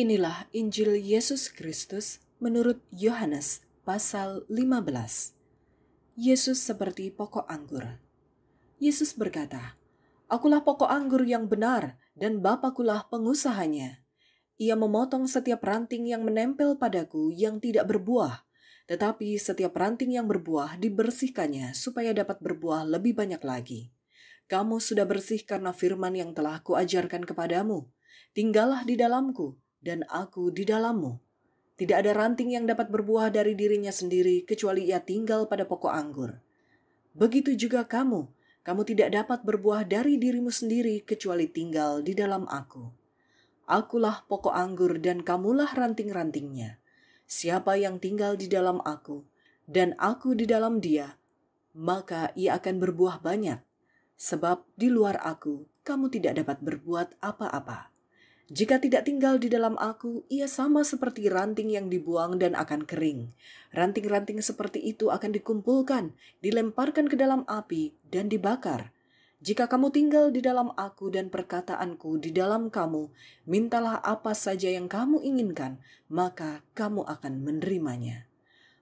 Inilah Injil Yesus Kristus menurut Yohanes pasal 15. Yesus seperti pokok anggur. Yesus berkata, Akulah pokok anggur yang benar dan Bapakulah pengusahanya. Ia memotong setiap ranting yang menempel padaku yang tidak berbuah, tetapi setiap ranting yang berbuah dibersihkannya supaya dapat berbuah lebih banyak lagi. Kamu sudah bersih karena firman yang telah kuajarkan kepadamu. Tinggallah di dalamku, dan aku di dalammu. Tidak ada ranting yang dapat berbuah dari dirinya sendiri kecuali ia tinggal pada pokok anggur. Begitu juga kamu, kamu tidak dapat berbuah dari dirimu sendiri kecuali tinggal di dalam aku. Akulah pokok anggur dan kamulah ranting-rantingnya. Siapa yang tinggal di dalam aku dan aku di dalam dia, maka ia akan berbuah banyak. Sebab di luar aku, kamu tidak dapat berbuat apa-apa. Jika tidak tinggal di dalam aku, ia sama seperti ranting yang dibuang dan akan kering. Ranting-ranting seperti itu akan dikumpulkan, dilemparkan ke dalam api, dan dibakar. Jika kamu tinggal di dalam aku dan perkataanku di dalam kamu, mintalah apa saja yang kamu inginkan, maka kamu akan menerimanya.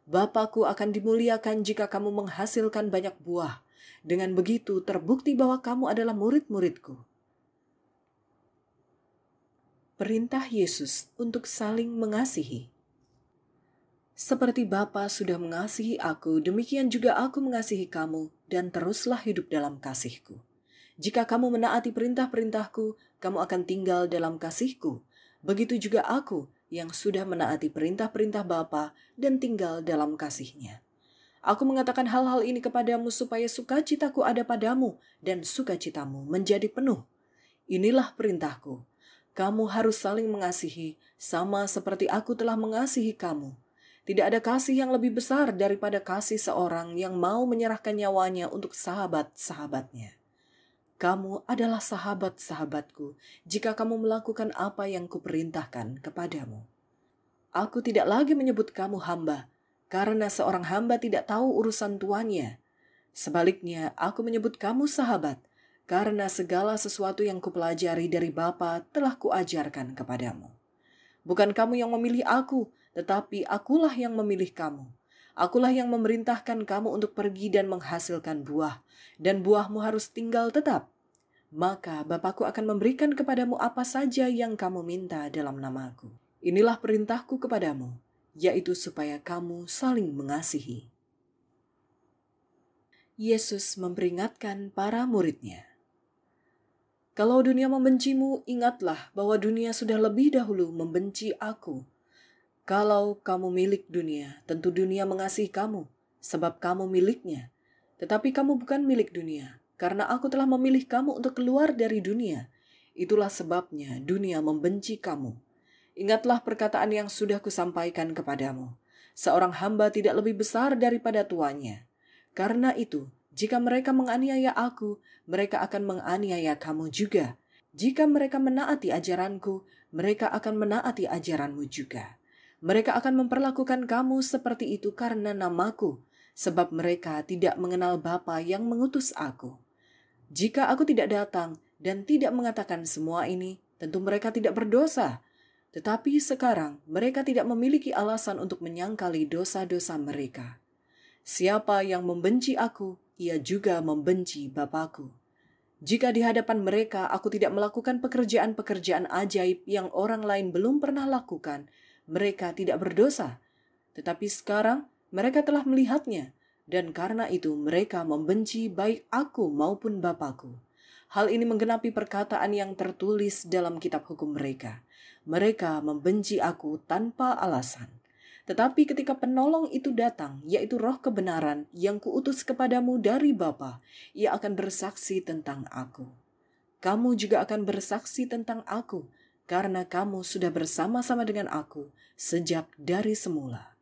Bapakku akan dimuliakan jika kamu menghasilkan banyak buah. Dengan begitu terbukti bahwa kamu adalah murid-muridku.' perintah Yesus untuk saling mengasihi. Seperti Bapa sudah mengasihi aku, demikian juga aku mengasihi kamu, dan teruslah hidup dalam kasihku. Jika kamu menaati perintah-perintahku, kamu akan tinggal dalam kasihku. Begitu juga aku yang sudah menaati perintah-perintah Bapa dan tinggal dalam kasihnya. Aku mengatakan hal-hal ini kepadamu supaya sukacitaku ada padamu dan sukacitamu menjadi penuh. Inilah perintahku, kamu harus saling mengasihi, sama seperti aku telah mengasihi kamu. Tidak ada kasih yang lebih besar daripada kasih seorang yang mau menyerahkan nyawanya untuk sahabat-sahabatnya. Kamu adalah sahabat-sahabatku jika kamu melakukan apa yang kuperintahkan kepadamu. Aku tidak lagi menyebut kamu hamba, karena seorang hamba tidak tahu urusan tuannya. Sebaliknya, aku menyebut kamu sahabat, karena segala sesuatu yang kupelajari dari Bapa telah kuajarkan kepadamu. Bukan kamu yang memilih aku, tetapi akulah yang memilih kamu. Akulah yang memerintahkan kamu untuk pergi dan menghasilkan buah, dan buahmu harus tinggal tetap. Maka Bapakku akan memberikan kepadamu apa saja yang kamu minta dalam namaku. Inilah perintahku kepadamu, yaitu supaya kamu saling mengasihi. Yesus memperingatkan para muridnya kalau dunia membencimu, ingatlah bahwa dunia sudah lebih dahulu membenci aku. Kalau kamu milik dunia, tentu dunia mengasihi kamu, sebab kamu miliknya. Tetapi kamu bukan milik dunia, karena aku telah memilih kamu untuk keluar dari dunia. Itulah sebabnya dunia membenci kamu. Ingatlah perkataan yang sudah kusampaikan kepadamu. Seorang hamba tidak lebih besar daripada tuannya. Karena itu, jika mereka menganiaya aku, mereka akan menganiaya kamu juga. Jika mereka menaati ajaranku, mereka akan menaati ajaranmu juga. Mereka akan memperlakukan kamu seperti itu karena namaku, sebab mereka tidak mengenal Bapa yang mengutus aku. Jika aku tidak datang dan tidak mengatakan semua ini, tentu mereka tidak berdosa. Tetapi sekarang mereka tidak memiliki alasan untuk menyangkali dosa-dosa mereka. Siapa yang membenci aku, ia juga membenci Bapakku. Jika di hadapan mereka aku tidak melakukan pekerjaan-pekerjaan ajaib yang orang lain belum pernah lakukan, mereka tidak berdosa. Tetapi sekarang mereka telah melihatnya, dan karena itu mereka membenci baik aku maupun Bapakku. Hal ini menggenapi perkataan yang tertulis dalam kitab hukum mereka. Mereka membenci aku tanpa alasan. Tetapi ketika penolong itu datang, yaitu roh kebenaran yang kuutus kepadamu dari Bapa, ia akan bersaksi tentang aku. Kamu juga akan bersaksi tentang aku, karena kamu sudah bersama-sama dengan aku sejak dari semula.